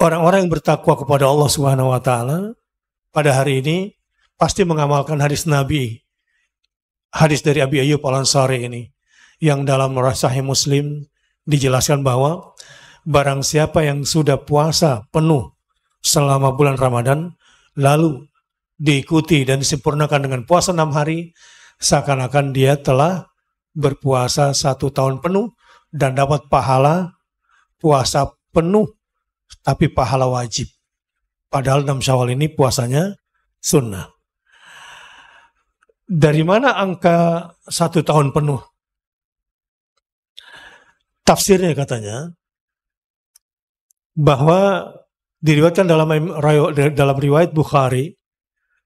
orang-orang yang bertakwa kepada Allah Subhanahu wa taala pada hari ini pasti mengamalkan hadis Nabi. Hadis dari Abi Ayyub Al-Ansari ini yang dalam Rasahi Muslim dijelaskan bahwa barang siapa yang sudah puasa penuh selama bulan Ramadan lalu diikuti dan disempurnakan dengan puasa enam hari seakan-akan dia telah berpuasa satu tahun penuh dan dapat pahala puasa penuh tapi pahala wajib. Padahal enam Syawal ini puasanya sunnah. Dari mana angka satu tahun penuh? Tafsirnya katanya bahwa diriwayatkan dalam dalam riwayat Bukhari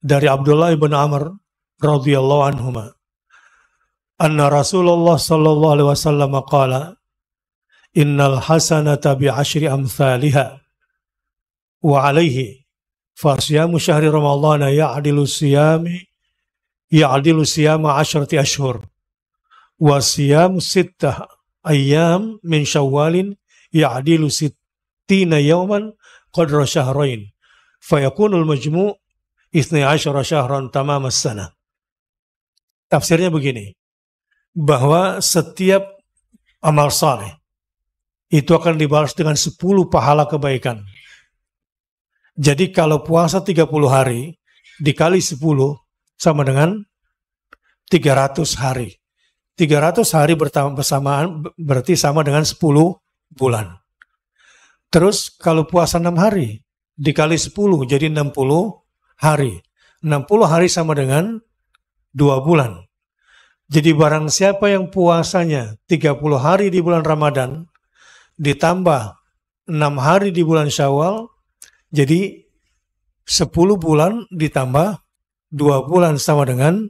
dari Abdullah ibn Amr radhiyallahu anhu anna Rasulullah sallallahu alaihi wasallam qala innal hasanata bi ashri amthaliha wa alaihi fasyamu syahri ramadhana ya'dilu ya ya'dilu siyama asyrati ashhur wa siyamu sittah ayyam min syawalin ya'dilu sittina yawman qadra syahrain fayakunul majmu' isni asyara syahran tamam sana tafsirnya begini bahwa setiap amal saleh itu akan dibalas dengan 10 pahala kebaikan. Jadi kalau puasa 30 hari dikali 10 sama dengan 300 hari. 300 hari bersamaan berarti sama dengan 10 bulan. Terus kalau puasa 6 hari dikali 10 jadi 60 hari. 60 hari sama dengan 2 bulan. Jadi barang siapa yang puasanya 30 hari di bulan Ramadan ditambah enam hari di bulan Syawal, jadi sepuluh bulan ditambah dua bulan sama dengan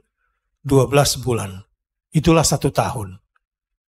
dua belas bulan. Itulah satu tahun.